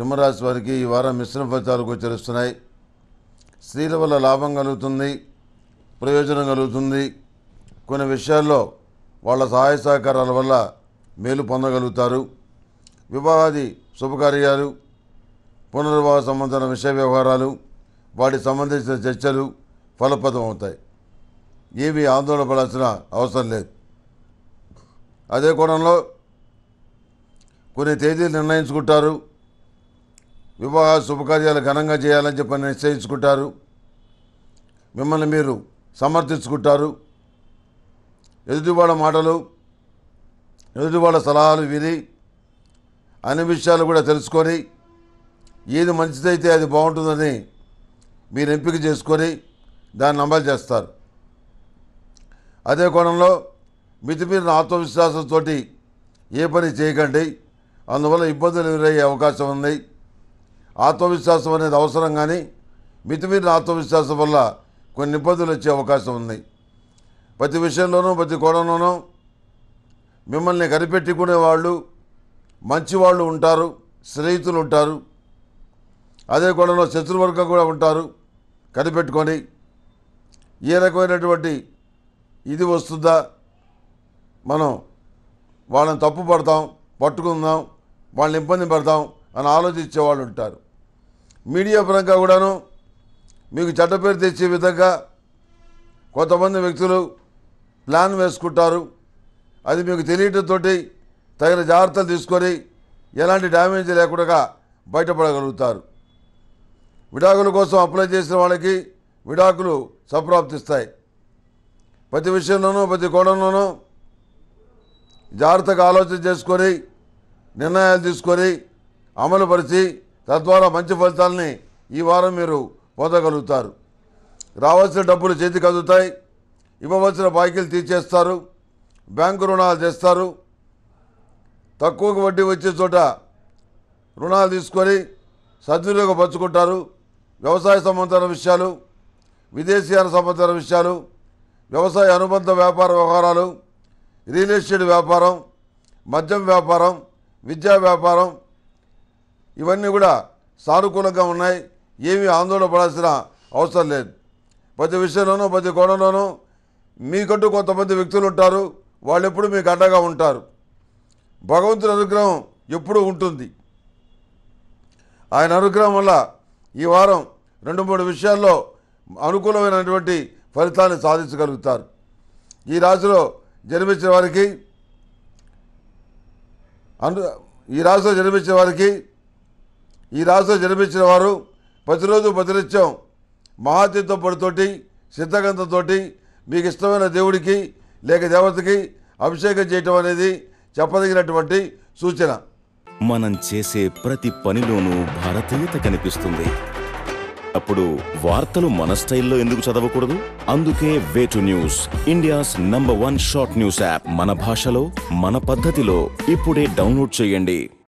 సింహరాశి వారికి ఈ వారం మిశ్రమ ఫలితాలు గోచరిస్తున్నాయి స్త్రీల వల్ల లాభం కలుగుతుంది ప్రయోజనం కలుగుతుంది కొన్ని విషయాల్లో వాళ్ళ సహాయ సహకారాల వల్ల మేలు పొందగలుగుతారు వివాహాది శుభకార్యాలు పునర్వివాహ సంబంధమైన విషయ వ్యవహారాలు వాటికి సంబంధించిన చర్చలు ఫలప్రదం అవుతాయి ఏమీ ఆందోళనపడాల్సిన అవసరం లేదు అదే కోణంలో కొన్ని తేదీలు నిర్ణయించుకుంటారు వివాహ శుభకార్యాలు ఘనంగా చేయాలని చెప్పి నిశ్చయించుకుంటారు మిమ్మల్ని మీరు సమర్థించుకుంటారు ఎదుటివాళ్ళ మాటలు ఎదుటివాళ్ళ సలహాలు విని అన్ని విషయాలు కూడా తెలుసుకొని ఏది మంచిదైతే అది బాగుంటుందని మీరు ఎంపిక చేసుకొని దాన్ని అమలు చేస్తారు అదే కోణంలో మితిమీరిన ఆత్మవిశ్వాసంతో ఏ పని చేయకండి అందువల్ల ఇబ్బందులు ఎదురయ్యే అవకాశం ఉంది ఆత్మవిశ్వాసం అనేది అవసరం కానీ మితిమీరిన ఆత్మవిశ్వాసం వల్ల కొన్ని ఇబ్బందులు వచ్చే అవకాశం ఉంది ప్రతి విషయంలోనూ ప్రతి కోణంలోనూ మిమ్మల్ని కనిపెట్టుకునే వాళ్ళు మంచివాళ్ళు ఉంటారు స్నేహితులు ఉంటారు అదే కోణంలో శత్రువర్గం కూడా ఉంటారు కనిపెట్టుకొని ఏ రకమైనటువంటి ఇది వస్తుందా మనం వాళ్ళని తప్పు పడతాం పట్టుకుందాం వాళ్ళని ఇబ్బంది పడతాం అని ఆలోచించే వాళ్ళు ఉంటారు మీడియా పరంగా కూడాను మీకు చెడ్డ పేరు తెచ్చే విధంగా కొంతమంది వ్యక్తులు ప్లాన్ వేసుకుంటారు అది మీకు తెలియటంతో తగిన జాగ్రత్తలు తీసుకొని ఎలాంటి డ్యామేజ్ లేకుండా బయటపడగలుగుతారు విడాకుల కోసం అప్లై చేసిన వాళ్ళకి విడాకులు సంప్రాప్తిస్తాయి ప్రతి విషయంలోనూ ప్రతి కోణంలోనూ జాగ్రత్తగా ఆలోచన చేసుకొని నిర్ణయాలు తీసుకొని అమలుపరిచి తద్వారా మంచి ఫలితాలని ఈ వారం మీరు పొందగలుగుతారు రావాల్సిన డబ్బులు చేతికి అందుతాయి ఇవ్వవలసిన బాకీలు తీర్చేస్తారు బ్యాంకు రుణాలు తెస్తారు తక్కువ వడ్డీ వచ్చే చోట రుణాలు తీసుకొని సద్వినియోగపరుచుకుంటారు వ్యవసాయ సంబంధమైన విషయాలు విదేశీయాల సంబంధమైన విషయాలు వ్యవసాయ అనుబంధ వ్యాపార వ్యవహారాలు రియల్ ఎస్టేట్ వ్యాపారం మద్యం వ్యాపారం విద్యా వ్యాపారం ఇవన్నీ కూడా సానుకూలంగా ఉన్నాయి ఏమీ ఆందోళన పడాల్సిన అవసరం లేదు ప్రతి విషయంలోనూ ప్రతి కోణంలోనూ మీకంటూ కొంతమంది వ్యక్తులు ఉంటారు వాళ్ళు ఎప్పుడు మీకు అండగా ఉంటారు భగవంతుని అనుగ్రహం ఎప్పుడూ ఉంటుంది ఆయన అనుగ్రహం వల్ల ఈ వారం రెండు మూడు విషయాల్లో అనుకూలమైనటువంటి ఫలితాన్ని సాధించగలుగుతారు ఈ రాశిలో జన్మించిన వారికి అను ఈ రాశిలో జన్మించిన వారికి ఈ రాశిలో జన్మించిన వారు ప్రతిరోజు ప్రతినిత్యం మహాతీర్థ పడితోటి సిద్ధగంధంతోటి మీకు ఇష్టమైన దేవుడికి లేక దేవతకి అభిషేకం చేయటం అనేది చెప్పదగినటువంటి సూచన మనం చేసే ప్రతి పనిలోనూ భారతీయత కనిపిస్తుంది అప్పుడు వార్తలు మన స్టైల్లో ఎందుకు చదవకూడదు అందుకే way to news India's number one short news app మన భాషలో మన పద్ధతిలో ఇప్పుడే డౌన్లోడ్ చేయండి